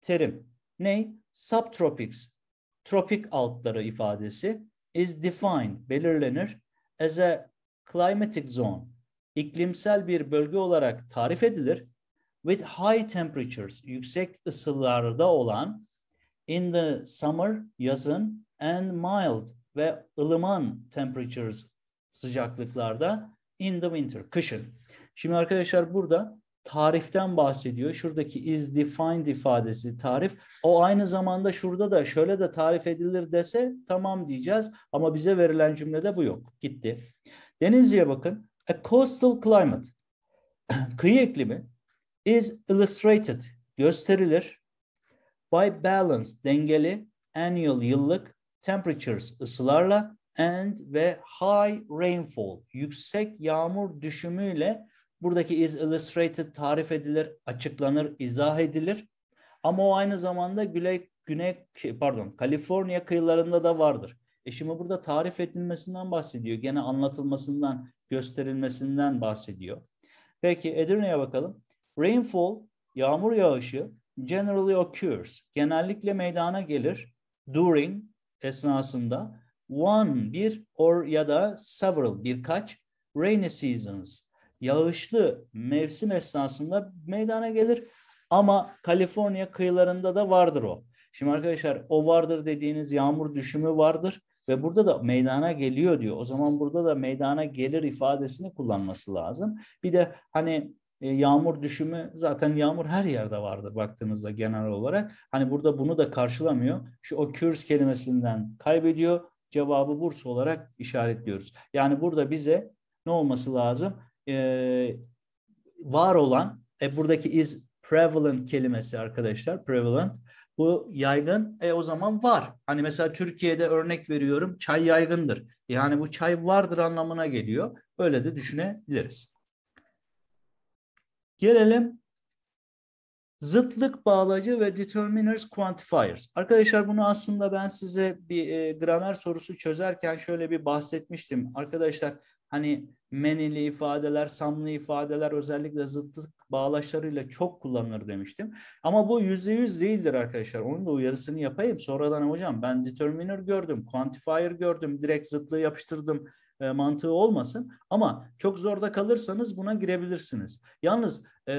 terim. Ney? Subtropics, tropik altları ifadesi is defined, belirlenir as a climatic zone, iklimsel bir bölge olarak tarif edilir with high temperatures, yüksek ısılarda olan in the summer, yazın and mild ve ılıman temperatures sıcaklıklarda in the winter, kışın. Şimdi arkadaşlar burada tariften bahsediyor. Şuradaki is defined ifadesi tarif. O aynı zamanda şurada da şöyle de tarif edilir dese tamam diyeceğiz. Ama bize verilen cümlede bu yok. Gitti. Denizli'ye bakın. A coastal climate. [clears throat] Kıyı iklimi is illustrated. Gösterilir. By balanced, dengeli, annual, yıllık, temperatures, ısılarla and ve high rainfall, yüksek yağmur düşümüyle Buradaki is illustrated tarif edilir, açıklanır, izah edilir. Ama o aynı zamanda Güney, Güney pardon, Kaliforniya kıyılarında da vardır. E şimdi burada tarif edilmesinden bahsediyor. Gene anlatılmasından, gösterilmesinden bahsediyor. Peki Edirne'ye bakalım. Rainfall, yağmur yağışı generally occurs. Genellikle meydana gelir during esnasında one, bir or ya da several birkaç rainy seasons yağışlı mevsim esnasında meydana gelir ama Kaliforniya kıyılarında da vardır o. Şimdi arkadaşlar o vardır dediğiniz yağmur düşümü vardır ve burada da meydana geliyor diyor. O zaman burada da meydana gelir ifadesini kullanması lazım. Bir de hani e, yağmur düşümü zaten yağmur her yerde vardır baktığınızda genel olarak. Hani burada bunu da karşılamıyor. Şu o kürs kelimesinden kaybediyor. Cevabı bursa olarak işaretliyoruz. Yani burada bize ne olması lazım? E, var olan, e, buradaki is prevalent kelimesi arkadaşlar, prevalent. Bu yaygın, e o zaman var. Hani mesela Türkiye'de örnek veriyorum, çay yaygındır. Yani bu çay vardır anlamına geliyor. Öyle de düşünebiliriz. Gelelim zıtlık bağlacı ve determiners quantifiers. Arkadaşlar bunu aslında ben size bir e, gramer sorusu çözerken şöyle bir bahsetmiştim. Arkadaşlar hani menili ifadeler, samlı ifadeler özellikle zıtlık bağlaçlarıyla çok kullanılır demiştim. Ama bu yüzde yüz değildir arkadaşlar. Onun da uyarısını yapayım. Sonradan hocam ben determiner gördüm, quantifier gördüm, direkt zıtlığı yapıştırdım e, mantığı olmasın. Ama çok zorda kalırsanız buna girebilirsiniz. Yalnız e,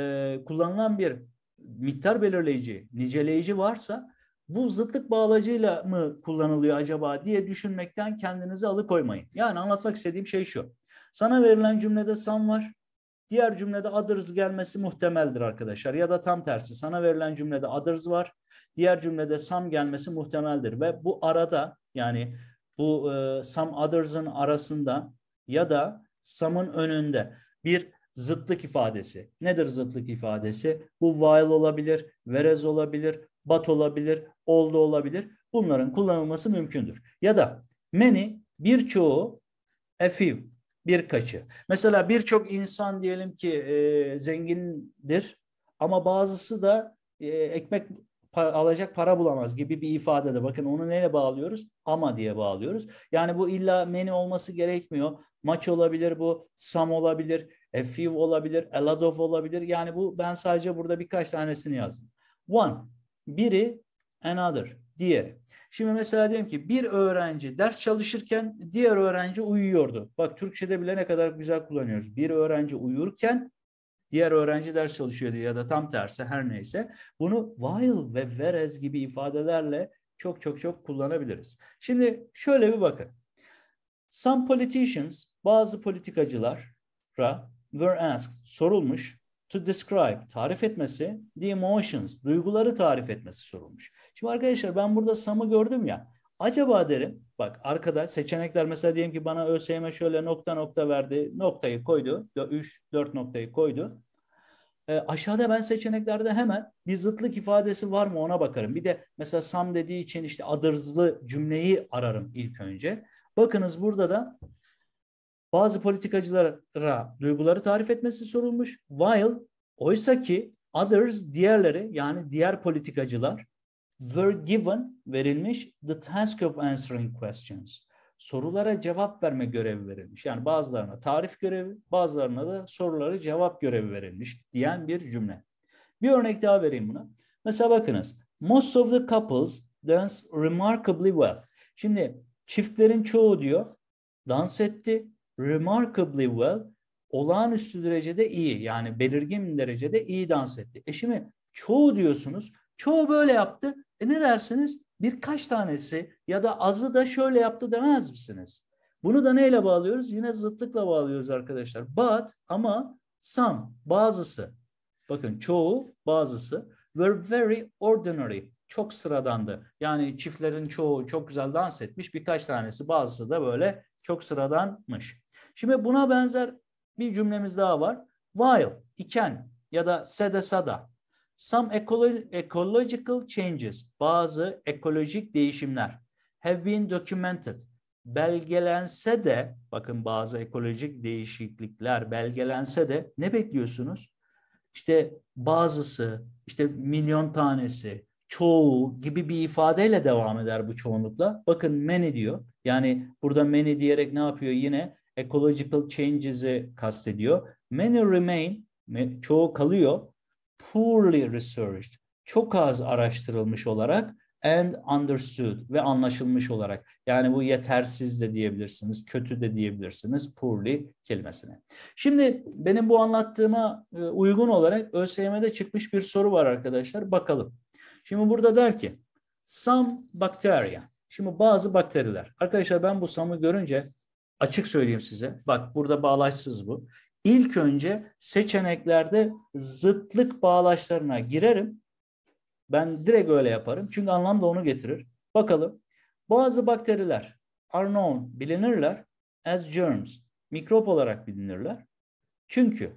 kullanılan bir miktar belirleyici, niceleyici varsa bu zıtlık bağlacıyla mı kullanılıyor acaba diye düşünmekten kendinizi alıkoymayın. Yani anlatmak istediğim şey şu. Sana verilen cümlede some var. Diğer cümlede others gelmesi muhtemeldir arkadaşlar. Ya da tam tersi sana verilen cümlede others var. Diğer cümlede some gelmesi muhtemeldir. Ve bu arada yani bu e, some others'ın arasında ya da some'ın önünde bir zıtlık ifadesi. Nedir zıtlık ifadesi? Bu while olabilir, whereas olabilir, but olabilir, oldu olabilir. Bunların kullanılması mümkündür. Ya da many birçoğu a few birkaçı. Mesela birçok insan diyelim ki e, zengindir ama bazısı da e, ekmek para, alacak para bulamaz gibi bir ifade de. Bakın onu neyle bağlıyoruz? Ama diye bağlıyoruz. Yani bu illa menü olması gerekmiyor. Maç olabilir bu, sam olabilir, a e, olabilir, a olabilir. Yani bu ben sadece burada birkaç tanesini yazdım. One, biri another diğeri. Şimdi mesela diyelim ki bir öğrenci ders çalışırken diğer öğrenci uyuyordu. Bak Türkçe'de bile ne kadar güzel kullanıyoruz. Bir öğrenci uyurken diğer öğrenci ders çalışıyordu ya da tam tersi her neyse. Bunu while ve whereas gibi ifadelerle çok çok çok kullanabiliriz. Şimdi şöyle bir bakın. Some politicians, bazı politikacılara were asked, sorulmuş to describe tarif etmesi, the emotions duyguları tarif etmesi sorulmuş. Şimdi arkadaşlar ben burada Sam'ı gördüm ya. Acaba derim bak arkada seçenekler mesela diyelim ki bana ÖSYM şöyle nokta nokta verdi. Noktayı koydu. 3 4 noktayı koydu. E, aşağıda ben seçeneklerde hemen bir zıtlık ifadesi var mı ona bakarım. Bir de mesela Sam dediği için işte adırzlı cümleyi ararım ilk önce. Bakınız burada da bazı politikacılara duyguları tarif etmesi sorulmuş. While oysa ki others diğerleri yani diğer politikacılar were given verilmiş the task of answering questions. Sorulara cevap verme görevi verilmiş. Yani bazılarına tarif görevi, bazılarına da soruları cevap görevi verilmiş diyen bir cümle. Bir örnek daha vereyim buna. Mesela bakınız. Most of the couples dance remarkably well. Şimdi çiftlerin çoğu diyor dans etti remarkably well, olağanüstü derecede iyi yani belirgin derecede iyi dans etti. E şimdi çoğu diyorsunuz, çoğu böyle yaptı. E ne dersiniz? Birkaç tanesi ya da azı da şöyle yaptı demez misiniz? Bunu da neyle bağlıyoruz? Yine zıtlıkla bağlıyoruz arkadaşlar. But ama some, bazısı. Bakın çoğu, bazısı were very ordinary. Çok sıradandı. Yani çiftlerin çoğu çok güzel dans etmiş. Birkaç tanesi bazısı da böyle çok sıradanmış. Şimdi buna benzer bir cümlemiz daha var. While, iken ya da sede sada. Some ecological changes, bazı ekolojik değişimler have been documented. Belgelense de, bakın bazı ekolojik değişiklikler belgelense de ne bekliyorsunuz? İşte bazısı, işte milyon tanesi, çoğu gibi bir ifadeyle devam eder bu çoğunlukla. Bakın many diyor. Yani burada many diyerek ne yapıyor yine? ecological changes'i kastediyor. Many remain, çoğu kalıyor, poorly researched, çok az araştırılmış olarak and understood ve anlaşılmış olarak. Yani bu yetersiz de diyebilirsiniz, kötü de diyebilirsiniz poorly kelimesine. Şimdi benim bu anlattığıma e, uygun olarak ÖSYM'de çıkmış bir soru var arkadaşlar. Bakalım. Şimdi burada der ki some bacteria. Şimdi bazı bakteriler. Arkadaşlar ben bu samı görünce Açık söyleyeyim size. Bak burada bağlaçsız bu. İlk önce seçeneklerde zıtlık bağlaçlarına girerim. Ben direkt öyle yaparım. Çünkü anlam da onu getirir. Bakalım. Bazı bakteriler are known, bilinirler as germs, mikrop olarak bilinirler. Çünkü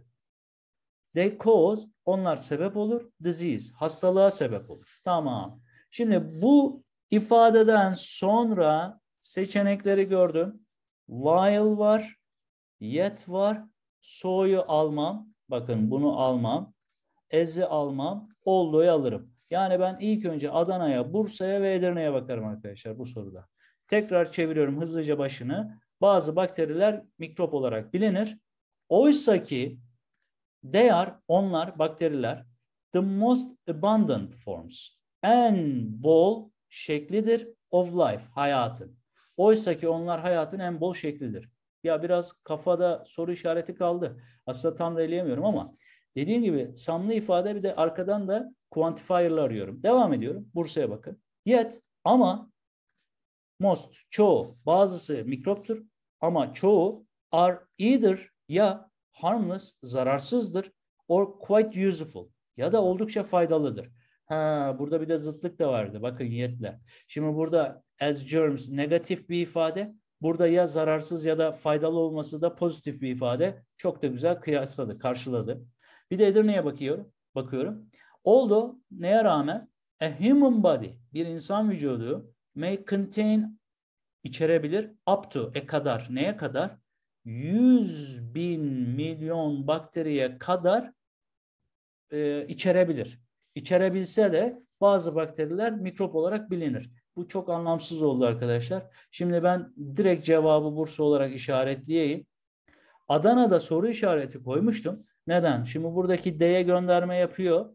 they cause, onlar sebep olur, disease, hastalığa sebep olur. Tamam. Şimdi bu ifadeden sonra seçenekleri gördüm while var, yet var, so'yu almam. Bakın bunu almam. As'i almam. olduyu alırım. Yani ben ilk önce Adana'ya, Bursa'ya ve Edirne'ye bakarım arkadaşlar bu soruda. Tekrar çeviriyorum hızlıca başını. Bazı bakteriler mikrop olarak bilinir. Oysa ki they are, onlar bakteriler the most abundant forms. En bol şeklidir of life, hayatın. Oysa ki onlar hayatın en bol şeklidir. Ya biraz kafada soru işareti kaldı. Aslında tam da eleyemiyorum ama dediğim gibi samlı ifade bir de arkadan da quantifier'lı arıyorum. Devam ediyorum. Bursa'ya bakın. Yet ama most, çoğu, bazısı mikroptur ama çoğu are either ya harmless, zararsızdır or quite useful ya da oldukça faydalıdır. Ha, burada bir de zıtlık da vardı. Bakın yetle. Şimdi burada as germs negatif bir ifade. Burada ya zararsız ya da faydalı olması da pozitif bir ifade. Çok da güzel kıyasladı, karşıladı. Bir de Edirne'ye bakıyorum. bakıyorum. Oldu neye rağmen a human body, bir insan vücudu may contain içerebilir up to, e kadar, neye kadar? 100 bin milyon bakteriye kadar e, içerebilir içerebilse de bazı bakteriler mikrop olarak bilinir. Bu çok anlamsız oldu arkadaşlar. Şimdi ben direkt cevabı Bursa olarak işaretleyeyim. Adana'da soru işareti koymuştum. Neden? Şimdi buradaki D'ye gönderme yapıyor.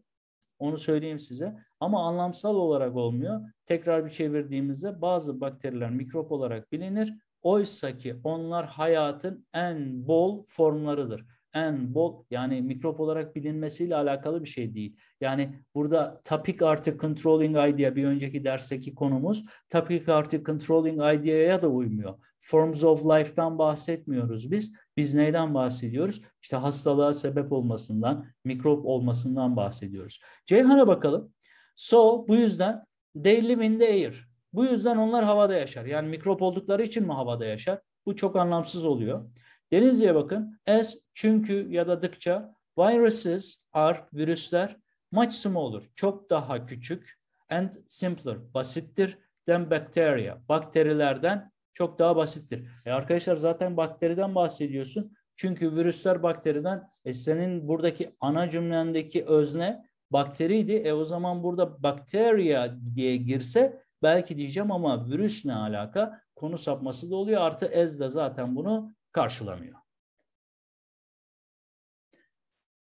Onu söyleyeyim size. Ama anlamsal olarak olmuyor. Tekrar bir çevirdiğimizde bazı bakteriler mikrop olarak bilinir. Oysa ki onlar hayatın en bol formlarıdır en bol yani mikrop olarak bilinmesiyle alakalı bir şey değil. Yani burada topic artı controlling idea bir önceki dersteki konumuz topic artı controlling idea'ya da uymuyor. Forms of life'tan bahsetmiyoruz biz. Biz neyden bahsediyoruz? İşte hastalığa sebep olmasından, mikrop olmasından bahsediyoruz. Ceyhan'a bakalım. So bu yüzden they live in the air. Bu yüzden onlar havada yaşar. Yani mikrop oldukları için mi havada yaşar? Bu çok anlamsız oluyor. Denizli'ye bakın. As, çünkü ya da dıkça viruses are virüsler much smaller, çok daha küçük and simpler, basittir than bacteria, bakterilerden çok daha basittir. E arkadaşlar zaten bakteriden bahsediyorsun. Çünkü virüsler bakteriden e senin buradaki ana cümlendeki özne bakteriydi. E o zaman burada bakteriya diye girse belki diyeceğim ama virüs ne alaka? Konu sapması da oluyor. Artı ez de zaten bunu karşılanıyor.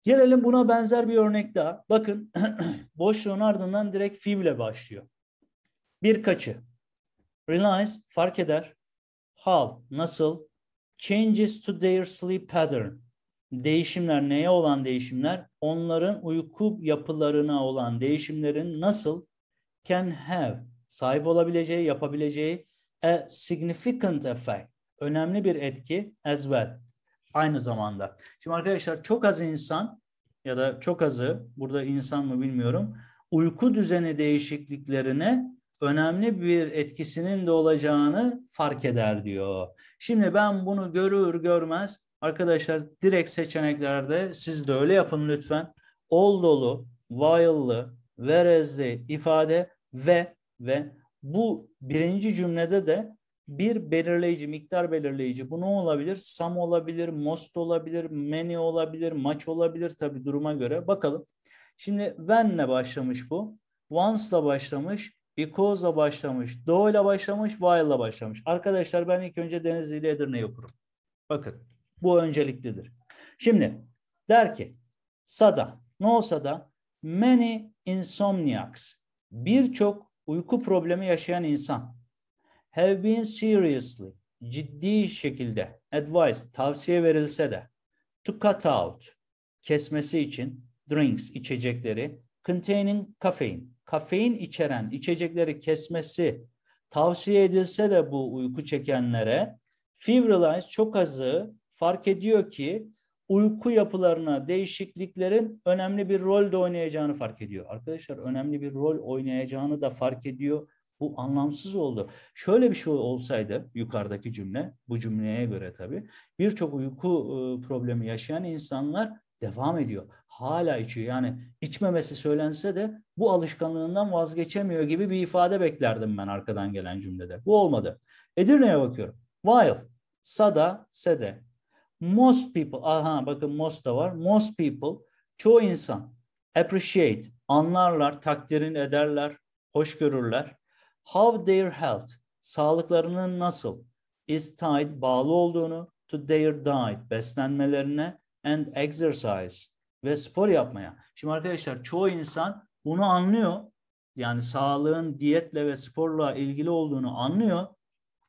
Gelelim buna benzer bir örnek daha. Bakın [clears throat] boşluğun ardından direkt fiile başlıyor. Birkaçı. Realize fark eder. How, nasıl? Changes to their sleep pattern. Değişimler neye olan değişimler? Onların uyku yapılarına olan değişimlerin nasıl can have, sahip olabileceği, yapabileceği a significant effect önemli bir etki as well. Aynı zamanda. Şimdi arkadaşlar çok az insan ya da çok azı burada insan mı bilmiyorum uyku düzeni değişikliklerine önemli bir etkisinin de olacağını fark eder diyor. Şimdi ben bunu görür görmez arkadaşlar direkt seçeneklerde siz de öyle yapın lütfen. Oldolu, while'lı, whereas'li ifade ve ve bu birinci cümlede de bir belirleyici, miktar belirleyici. Bu ne olabilir? Sam olabilir, most olabilir, many olabilir, maç olabilir tabii duruma göre. Bakalım. Şimdi when'le başlamış bu. Once'la başlamış, because'la başlamış, do'yla başlamış, while'la başlamış. Arkadaşlar ben ilk önce Denizli ile Edirne'yi okurum. Bakın bu önceliklidir. Şimdi der ki Sada ne olsa da many insomniacs birçok uyku problemi yaşayan insan have been seriously ciddi şekilde advice tavsiye verilse de to cut out kesmesi için drinks içecekleri containing caffeine kafein içeren içecekleri kesmesi tavsiye edilse de bu uyku çekenlere Fibrilize çok azı fark ediyor ki uyku yapılarına değişikliklerin önemli bir rol de oynayacağını fark ediyor. Arkadaşlar önemli bir rol oynayacağını da fark ediyor bu anlamsız oldu. Şöyle bir şey olsaydı yukarıdaki cümle, bu cümleye göre tabii, birçok uyku e, problemi yaşayan insanlar devam ediyor. Hala içiyor. Yani içmemesi söylense de bu alışkanlığından vazgeçemiyor gibi bir ifade beklerdim ben arkadan gelen cümlede. Bu olmadı. Edirne'ye bakıyorum. While, sada, sede. Most people, aha bakın most da var. Most people, çoğu insan appreciate, anlarlar, takdirin ederler, hoş görürler how their health, sağlıklarının nasıl, is tied, bağlı olduğunu, to their diet, beslenmelerine and exercise ve spor yapmaya. Şimdi arkadaşlar çoğu insan bunu anlıyor. Yani sağlığın diyetle ve sporla ilgili olduğunu anlıyor.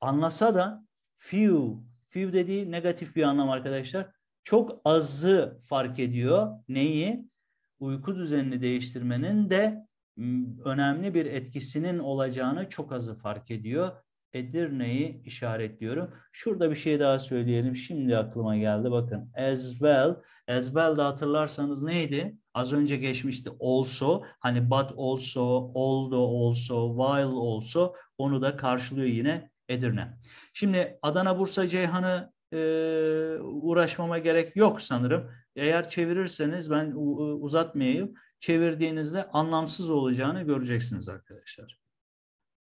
Anlasa da few, few dediği negatif bir anlam arkadaşlar. Çok azı fark ediyor. Neyi? Uyku düzenini değiştirmenin de önemli bir etkisinin olacağını çok azı fark ediyor. Edirne'yi işaretliyorum. Şurada bir şey daha söyleyelim. Şimdi aklıma geldi bakın. As well. As well da hatırlarsanız neydi? Az önce geçmişti also. Hani but also, although also, while also. Onu da karşılıyor yine Edirne. Şimdi Adana, Bursa, Ceyhan'ı e, uğraşmama gerek yok sanırım. Eğer çevirirseniz ben uzatmayayım çevirdiğinizde anlamsız olacağını göreceksiniz arkadaşlar.